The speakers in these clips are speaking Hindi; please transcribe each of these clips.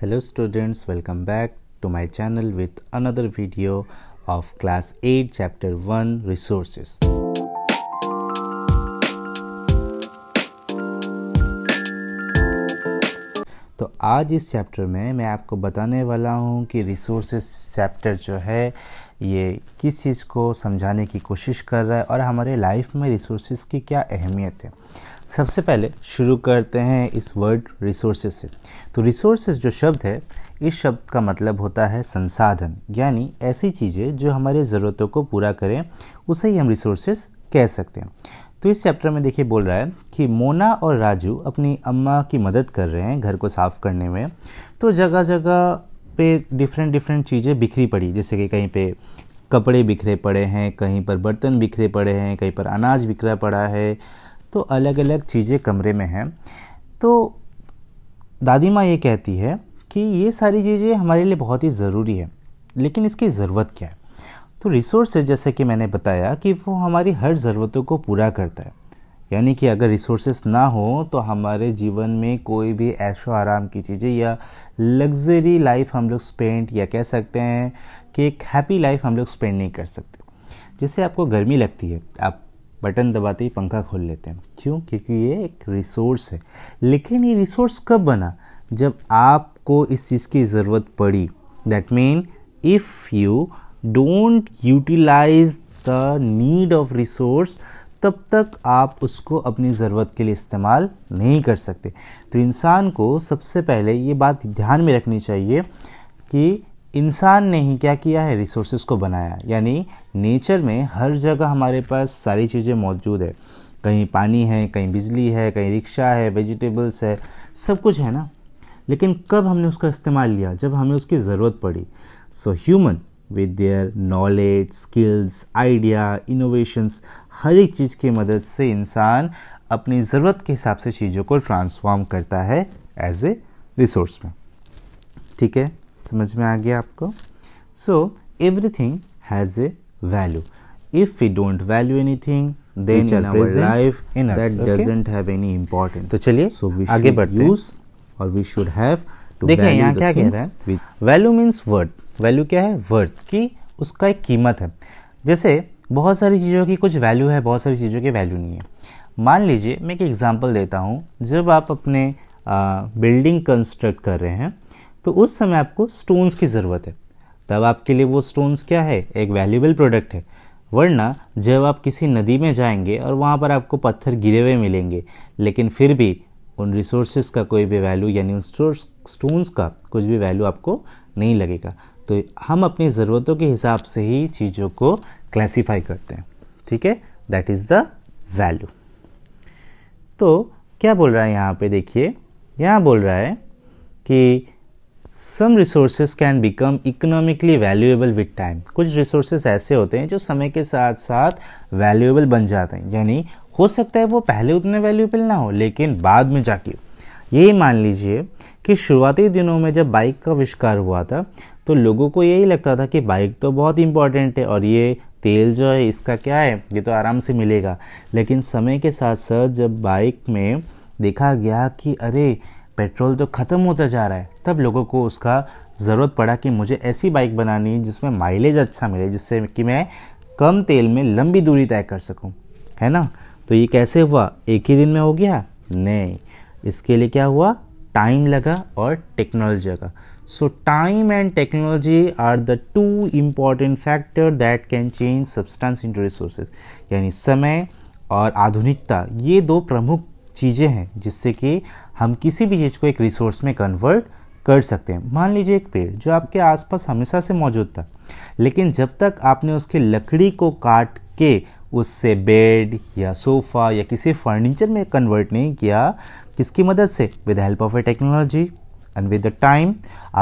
hello students welcome back to my channel with another video of class 8 chapter 1 resources तो आज इस चैप्टर में मैं आपको बताने वाला हूँ कि रिसोर्सेज चैप्टर जो है ये किस चीज़ को समझाने की कोशिश कर रहा है और हमारे लाइफ में रिसोर्सेज की क्या अहमियत है सबसे पहले शुरू करते हैं इस वर्ड रिसोर्सेज से तो रिसोर्सेज जो शब्द है इस शब्द का मतलब होता है संसाधन यानी ऐसी चीज़ें जो हमारे ज़रूरतों को पूरा करें उसे ही हम रिसोर्सेज कह सकते हैं तो इस चैप्टर में देखिए बोल रहा है कि मोना और राजू अपनी अम्मा की मदद कर रहे हैं घर को साफ़ करने में तो जगह जगह पे डिफरेंट डिफरेंट चीज़ें बिखरी पड़ी जैसे कि कहीं पे कपड़े बिखरे पड़े हैं कहीं पर बर्तन बिखरे पड़े हैं कहीं पर अनाज बिखरा पड़ा है तो अलग अलग चीज़ें कमरे में हैं तो दादी माँ ये कहती है कि ये सारी चीज़ें हमारे लिए बहुत ही ज़रूरी है लेकिन इसकी ज़रूरत क्या है तो रिसोर्स जैसे कि मैंने बताया कि वो हमारी हर ज़रूरतों को पूरा करता है यानी कि अगर रिसोर्सेस ना हो तो हमारे जीवन में कोई भी ऐशो आराम की चीज़ें या लग्जरी लाइफ हम लोग स्पेंड या कह सकते हैं कि एक हैप्पी लाइफ हम लोग स्पेंड नहीं कर सकते जैसे आपको गर्मी लगती है आप बटन दबाते ही पंखा खोल लेते हैं क्यों क्योंकि ये एक रिसोर्स है लेकिन ये रिसोर्स कब बना जब आपको इस चीज़ की ज़रूरत पड़ी that mean if you don't utilise the need of resource तब तक आप उसको अपनी ज़रूरत के लिए इस्तेमाल नहीं कर सकते तो इंसान को सबसे पहले ये बात ध्यान में रखनी चाहिए कि इंसान ने ही क्या किया है रिसोर्सेज को बनाया यानी नेचर में हर जगह हमारे पास सारी चीज़ें मौजूद है कहीं पानी है कहीं बिजली है कहीं रिक्शा है वेजिटेबल्स है सब कुछ है ना लेकिन कब हमने उसका इस्तेमाल लिया जब हमें उसकी ज़रूरत पड़ी so human with their knowledge skills idea innovations हर एक चीज़ की मदद से इंसान अपनी ज़रूरत के हिसाब से चीज़ों को ट्रांसफॉर्म करता है एज ए रिसोर्स में ठीक है समझ में आ गया आपको so everything has a value if we don't value anything then तो चलिए आगे बढ़ते और देखिए यहाँ क्या कह रहा है वैल्यू मीन्स वर्थ वैल्यू क्या है वर्थ की उसका एक कीमत है जैसे बहुत सारी चीज़ों की कुछ वैल्यू है बहुत सारी चीज़ों की वैल्यू नहीं है मान लीजिए मैं एक एग्जांपल देता हूँ जब आप अपने बिल्डिंग कंस्ट्रक्ट कर रहे हैं तो उस समय आपको स्टोन्स की ज़रूरत है तब आपके लिए वो स्टोन्स क्या है एक वैल्यूबल प्रोडक्ट है वरना जब आप किसी नदी में जाएंगे और वहाँ पर आपको पत्थर गिरे हुए मिलेंगे लेकिन फिर भी उन रिसोर्सेज का कोई भी वैल्यू यानी उन स्टोन्स का कुछ भी वैल्यू आपको नहीं लगेगा तो हम अपनी ज़रूरतों के हिसाब से ही चीज़ों को क्लासीफाई करते हैं ठीक है दैट इज़ द वैल्यू तो क्या बोल रहा है यहाँ पे देखिए यहाँ बोल रहा है कि some resources can become economically valuable with time कुछ रिसोर्सेज ऐसे होते हैं जो समय के साथ साथ वैल्यूएबल बन जाते हैं यानी हो सकता है वो पहले उतने वैल्यूएबल ना हो लेकिन बाद में जाके यही मान लीजिए कि शुरुआती दिनों में जब बाइक का आविष्कार हुआ था तो लोगों को यही लगता था कि बाइक तो बहुत इंपॉर्टेंट है और ये तेल जो है इसका क्या है ये तो आराम से मिलेगा लेकिन समय के साथ साथ जब बाइक में देखा गया कि अरे पेट्रोल तो ख़त्म होता जा रहा है तब लोगों को उसका ज़रूरत पड़ा कि मुझे ऐसी बाइक बनानी है जिसमें माइलेज अच्छा मिले जिससे कि मैं कम तेल में लंबी दूरी तय कर सकूं है ना तो ये कैसे हुआ एक ही दिन में हो गया नहीं इसके लिए क्या हुआ टाइम लगा और टेक्नोलॉजी लगा so time and technology are the two important factor that can change substance to resources यानी समय और आधुनिकता ये दो प्रमुख चीज़ें हैं जिससे कि हम किसी भी चीज़ को एक रिसोर्स में कन्वर्ट कर सकते हैं मान लीजिए एक पेड़ जो आपके आसपास हमेशा से मौजूद था लेकिन जब तक आपने उसकी लकड़ी को काट के उससे बेड या सोफ़ा या किसी फर्नीचर में कन्वर्ट नहीं किया किसकी मदद से with help of a technology and with the time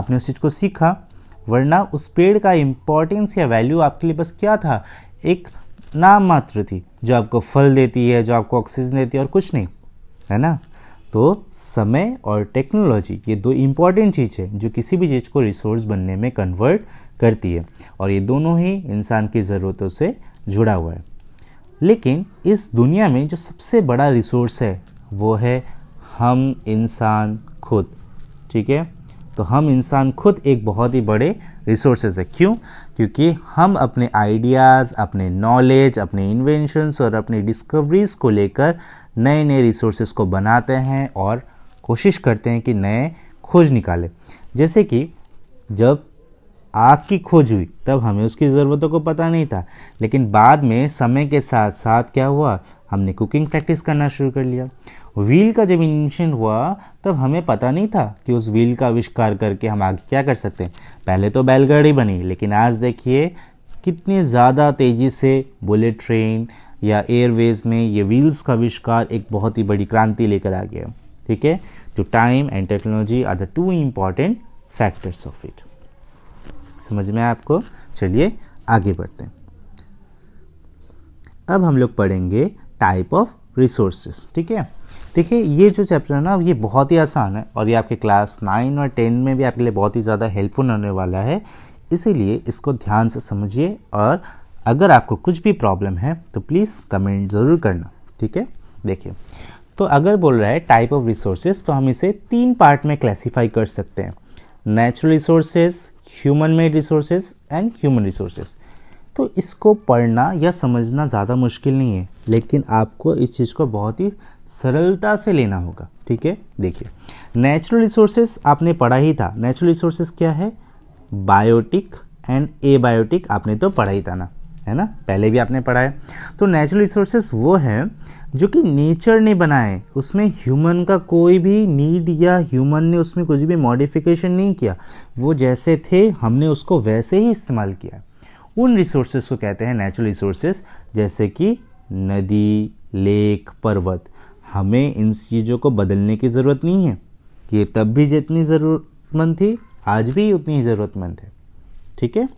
आपने उस चीज़ को सीखा वरना उस पेड़ का इम्पोर्टेंस या वैल्यू आपके लिए बस क्या था एक नाम मात्र थी जो आपको फल देती है जो आपको ऑक्सीजन देती है और कुछ नहीं है ना तो समय और टेक्नोलॉजी ये दो इम्पॉर्टेंट चीज़ है जो किसी भी चीज़ को रिसोर्स बनने में कन्वर्ट करती है और ये दोनों ही इंसान की ज़रूरतों से जुड़ा हुआ है लेकिन इस दुनिया में जो सबसे बड़ा रिसोर्स है वो है हम इंसान खुद ठीक है तो हम इंसान खुद एक बहुत ही बड़े रिसोर्सेज है क्यों क्योंकि हम अपने आइडियाज़ अपने नॉलेज अपने इन्वेंशंस और अपनी डिस्कवरीज को लेकर नए नए रिसोर्सेज को बनाते हैं और कोशिश करते हैं कि नए खोज निकालें जैसे कि जब आग की खोज हुई तब हमें उसकी ज़रूरतों को पता नहीं था लेकिन बाद में समय के साथ साथ क्या हुआ हमने कुकिंग प्रैक्टिस करना शुरू कर लिया व्हील का जब इन्वेंशन हुआ तब हमें पता नहीं था कि उस व्हील का आविष्कार करके हम आगे क्या कर सकते हैं पहले तो बैलगाड़ी बनी लेकिन आज देखिए कितनी ज़्यादा तेज़ी से बुलेट ट्रेन या एयरवेज में ये व्हील्स का आविष्कार एक बहुत ही बड़ी क्रांति लेकर आ गया ठीक है तो time and technology are the two important factors of it समझ में आपको चलिए आगे बढ़ते हैं अब हम लोग पढ़ेंगे टाइप ऑफ रिसोर्सेस ठीक है देखिए ये जो चैप्टर है ना ये बहुत ही आसान है और ये आपके क्लास नाइन और टेन में भी आपके लिए बहुत ही ज़्यादा हेल्पफुल होने वाला है इसीलिए इसको ध्यान से समझिए और अगर आपको कुछ भी प्रॉब्लम है तो प्लीज़ कमेंट ज़रूर करना ठीक है देखिए तो अगर बोल रहा है टाइप ऑफ रिसोर्सेज तो हम इसे तीन पार्ट में क्लासीफाई कर सकते हैं natural resources human made resources and human resources तो इसको पढ़ना या समझना ज़्यादा मुश्किल नहीं है लेकिन आपको इस चीज़ को बहुत ही सरलता से लेना होगा ठीक है देखिए नेचुरल रिसोर्सेज आपने पढ़ा ही था नेचुरल रिसोर्सेज क्या है बायोटिक एंड एबायोटिक आपने तो पढ़ा ही था ना है ना पहले भी आपने पढ़ा है तो नेचुरल रिसोर्सेस वो हैं जो कि नेचर ने बनाए उसमें ह्यूमन का कोई भी नीड या ह्यूमन ने उसमें कुछ भी मॉडिफिकेशन नहीं किया वो जैसे थे हमने उसको वैसे ही इस्तेमाल किया उन रिसोर्सेस को कहते हैं नेचुरल रिसोर्सेस जैसे कि नदी लेक पर्वत हमें इन चीज़ों को बदलने की ज़रूरत नहीं है ये तब भी जितनी ज़रूरतमंद थी आज भी उतनी ही ज़रूरतमंद है ठीक है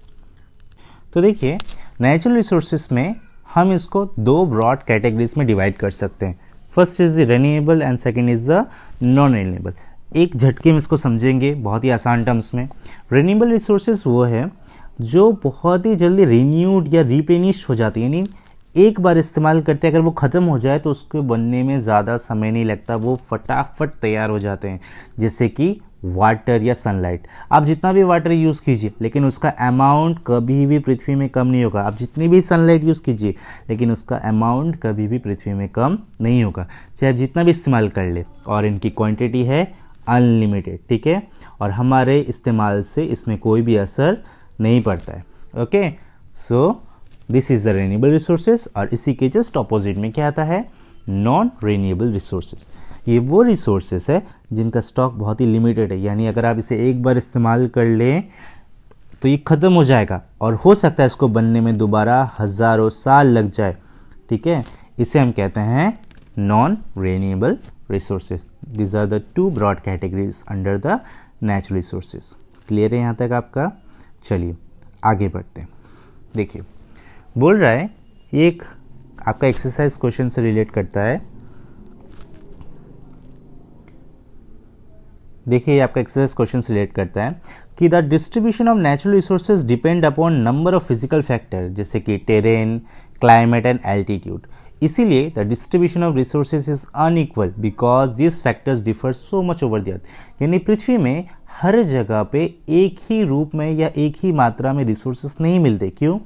तो देखिए नेचुरल रिसोर्सेज में हम इसको दो ब्रॉड कैटेगरीज में डिवाइड कर सकते हैं first is the renewable and second is the non renewable एक झटके में इसको समझेंगे बहुत ही आसान टर्म्स में रेन्यूएबल रिसोर्सेज वो है जो बहुत ही जल्दी रिन्यूड या रिप्लेनिश हो जाती है यानी एक बार इस्तेमाल करते अगर वो ख़त्म हो जाए तो उसके बनने में ज़्यादा समय नहीं लगता वो फटाफट तैयार हो जाते हैं जैसे कि वाटर या सनलाइट आप जितना भी वाटर यूज़ कीजिए लेकिन उसका अमाउंट कभी भी पृथ्वी में कम नहीं होगा आप जितनी भी सनलाइट यूज़ कीजिए लेकिन उसका अमाउंट कभी भी पृथ्वी में कम नहीं होगा चाहे आप जितना भी इस्तेमाल कर ले और इनकी क्वांटिटी है अनलिमिटेड ठीक है और हमारे इस्तेमाल से इसमें कोई भी असर नहीं पड़ता है okay so this is the renewable resources और इसी के जस्ट अपोजिट में क्या आता है नॉन रेन्यूएबल रिसोर्सेज ये वो रिसोर्सेस है जिनका स्टॉक बहुत ही लिमिटेड है यानी अगर आप इसे एक बार इस्तेमाल कर लें तो ये ख़त्म हो जाएगा और हो सकता है इसको बनने में दोबारा हज़ारों साल लग जाए ठीक है इसे हम कहते हैं non renewable resources these are the two broad categories under the natural resources clear है यहाँ तक आपका चलिए आगे बढ़ते हैं देखिए बोल रहा है ये एक आपका एक्सरसाइज क्वेश्चन से रिलेट करता है देखिए आपका एक्सरसाइज क्वेश्चन रिलेट करता है कि the distribution of natural resources depend upon number of physical factor जैसे कि टेरेन क्लाइमेट एंड एल्टीट्यूड इसीलिए the distribution of resources is unequal because this factors differ so much over the earth यानी पृथ्वी में हर जगह पे एक ही रूप में या एक ही मात्रा में रिसोर्सेज नहीं मिलते क्यों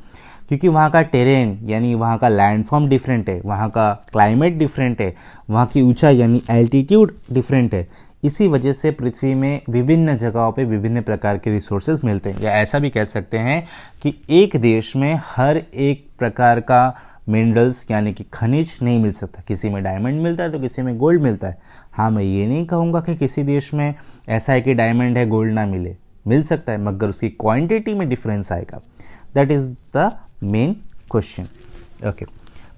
क्योंकि वहाँ का टेरेन यानी वहाँ का लैंडफॉर्म डिफरेंट है वहाँ का क्लाइमेट डिफरेंट है वहाँ की ऊंचाई यानी एल्टीट्यूड डिफरेंट है इसी वजह से पृथ्वी में विभिन्न जगहों पे विभिन्न प्रकार के रिसोर्सेज मिलते हैं या ऐसा भी कह सकते हैं कि एक देश में हर एक प्रकार का मिनरल्स यानी कि खनिज नहीं मिल सकता किसी में डायमंड मिलता है तो किसी में गोल्ड मिलता है हाँ मैं ये नहीं कहूँगा कि किसी देश में ऐसा है कि डायमंड है गोल्ड ना मिले मिल सकता है मगर उसकी क्वांटिटी में डिफरेंस आएगा that is the main question okay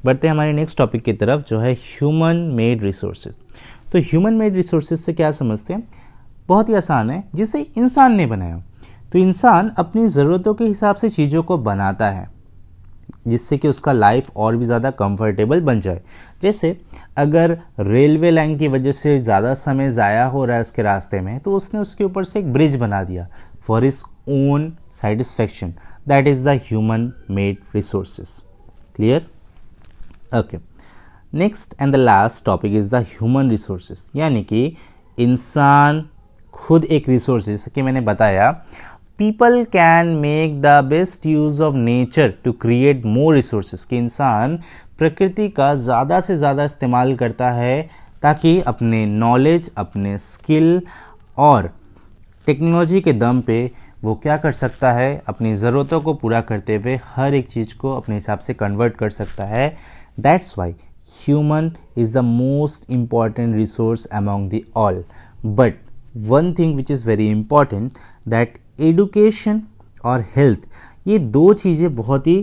बढ़ते हैं हमारे नेक्स्ट टॉपिक की तरफ जो है ह्यूमन मेड रिसोर्सेज तो ह्यूमन मेड रिसोर्सेज से क्या समझते हैं बहुत ही आसान है जिसे इंसान ने बनाया तो इंसान अपनी ज़रूरतों के हिसाब से चीज़ों को बनाता है जिससे कि उसका लाइफ और भी ज़्यादा कंफर्टेबल बन जाए जैसे अगर रेलवे लाइन की वजह से ज़्यादा समय ज़ाया हो रहा है उसके रास्ते में तो उसने उसके ऊपर से एक ब्रिज बना दिया for his own satisfaction that is the human made resources clear okay next and the last topic is the human resources यानी कि इंसान खुद एक रिसोर्स जैसे कि मैंने बताया people can make the best use of nature to create more resource कि इंसान प्रकृति का ज़्यादा से ज़्यादा इस्तेमाल करता है ताकि अपने नॉलेज अपने स्किल और टेक्नोलॉजी के दम पे वो क्या कर सकता है अपनी ज़रूरतों को पूरा करते हुए हर एक चीज़ को अपने हिसाब से कन्वर्ट कर सकता है that's why human is the most important resource among the all but one thing which is very important that education और health ये दो चीज़ें बहुत ही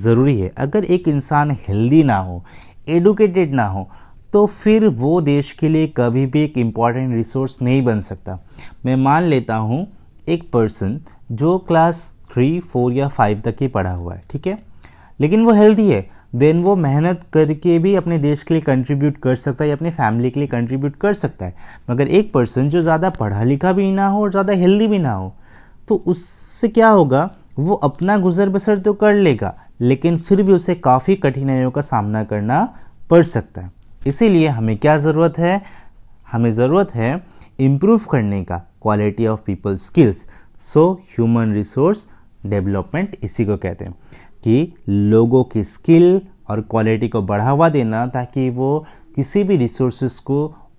ज़रूरी है अगर एक इंसान हेल्दी ना हो एडुकेटेड ना हो तो फिर वो देश के लिए कभी भी एक इम्पॉर्टेंट रिसोर्स नहीं बन सकता मैं मान लेता हूँ एक पर्सन जो क्लास थ्री फोर या फाइव तक ही पढ़ा हुआ है ठीक है लेकिन वो हेल्दी है देन वो मेहनत करके भी अपने देश के लिए कंट्रीब्यूट कर सकता है या अपने फैमिली के लिए कंट्रीब्यूट कर सकता है मगर एक पर्सन जो ज़्यादा पढ़ा लिखा भी ना हो और ज़्यादा हेल्दी भी ना हो तो उससे क्या होगा वो अपना गुजर बसर तो कर लेगा लेकिन फिर भी उसे काफ़ी कठिनाइयों का सामना करना पड़ सकता है इसीलिए हमें क्या ज़रूरत है हमें ज़रूरत है इम्प्रूव करने का quality of people skills so human resource development इसी को कहते हैं कि लोगों की स्किल और क्वालिटी को बढ़ावा देना ताकि वो किसी भी रिसोर्स को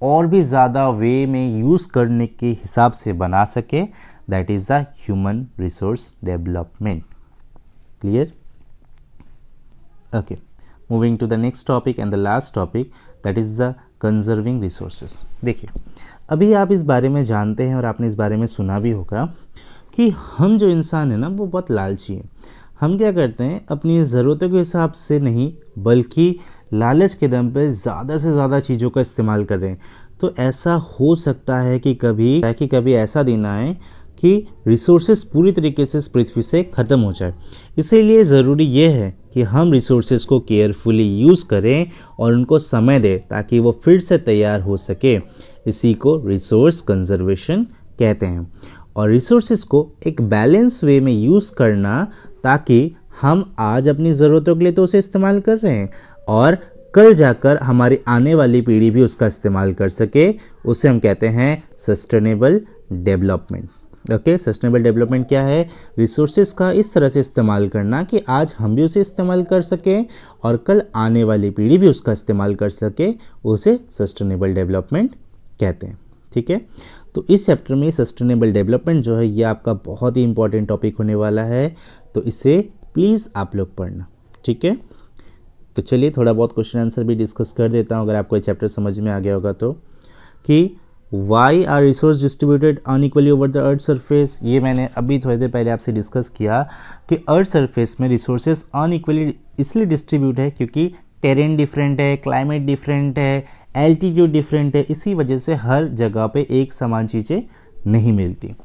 और भी ज़्यादा वे में यूज़ करने के हिसाब से बना सके that is the human resource development clear okay moving to the next topic and the last topic that is the conserving resources देखिए अभी आप इस बारे में जानते हैं और आपने इस बारे में सुना भी होगा कि हम जो इंसान है ना वो बहुत लालची है हम क्या करते हैं अपनी ज़रूरतों के हिसाब से नहीं बल्कि लालच के दम पर ज़्यादा से ज़्यादा चीज़ों का इस्तेमाल कर रहे हैं तो ऐसा हो सकता है कि कभी ताकि कभी ऐसा दिन आए कि रिसोर्सेज पूरी तरीके से इस पृथ्वी से ख़त्म हो जाए इसीलिए ज़रूरी यह है कि हम रिसोर्सेज को केयरफुली यूज़ करें और उनको समय दें ताकि वो फिर से तैयार हो सके इसी को रिसोर्स कंजर्वेशन कहते हैं और रिसोर्सेज को एक बैलेंस वे में यूज़ करना ताकि हम आज अपनी ज़रूरतों के लिए तो उसे इस्तेमाल कर रहे हैं और कल जाकर हमारी आने वाली पीढ़ी भी उसका इस्तेमाल कर सके उसे हम कहते हैं sustainable development okay sustainable development क्या है रिसोर्सेज का इस तरह से इस्तेमाल करना कि आज हम भी उसे इस्तेमाल कर सकें और कल आने वाली पीढ़ी भी उसका इस्तेमाल कर सके उसे सस्टेनेबल डेवलपमेंट कहते हैं ठीक है तो इस चैप्टर में सस्टेनेबल डेवलपमेंट जो है ये आपका बहुत ही इंपॉर्टेंट टॉपिक होने वाला है तो इसे प्लीज़ आप लोग पढ़ना ठीक है तो चलिए थोड़ा बहुत क्वेश्चन आंसर भी डिस्कस कर देता हूँ अगर आपको ये चैप्टर समझ में आ गया होगा तो कि why are resource distributed unequally over the earth surface ये मैंने अभी थोड़ी देर पहले आपसे डिस्कस किया कि अर्थ सरफेस में रिसोर्सेज अनइक्वली इसलिए डिस्ट्रीब्यूट है क्योंकि टेरेन डिफरेंट है क्लाइमेट डिफरेंट है एल्टीट्यूड डिफरेंट है इसी वजह से हर जगह पे एक समान चीज़ें नहीं मिलती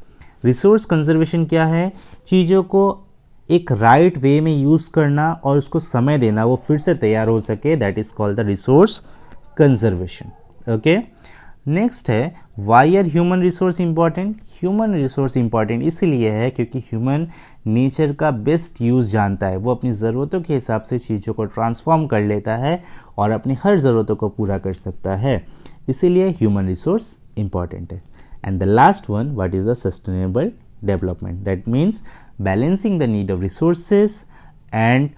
रिसोर्स कंजर्वेशन क्या है चीज़ों को एक राइट right वे में यूज़ करना और उसको समय देना वो फिर से तैयार हो सके that is called the resource conservation okay next है why are human resource important human resource important इसीलिए है क्योंकि ह्यूमन नेचर का बेस्ट यूज़ जानता है वो अपनी ज़रूरतों के हिसाब से चीज़ों को ट्रांसफॉर्म कर लेता है और अपनी हर ज़रूरतों को पूरा कर सकता है इसीलिए ह्यूमन रिसोर्स इंपॉर्टेंट है and the last one what is the sustainable development that means balancing the need of resources and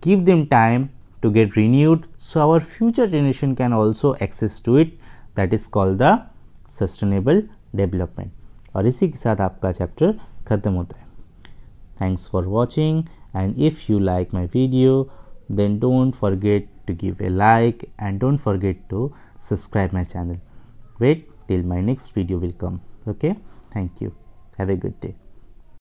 give them time to get renewed so our future generation can also access to it that is called the sustainable development और इसी के साथ आपका चैप्टर ख़त्म होता है thanks for watching and if you like then don't forget to give a like and don't forget to subscribe my channel wait till my next video will come okay thank you have a good day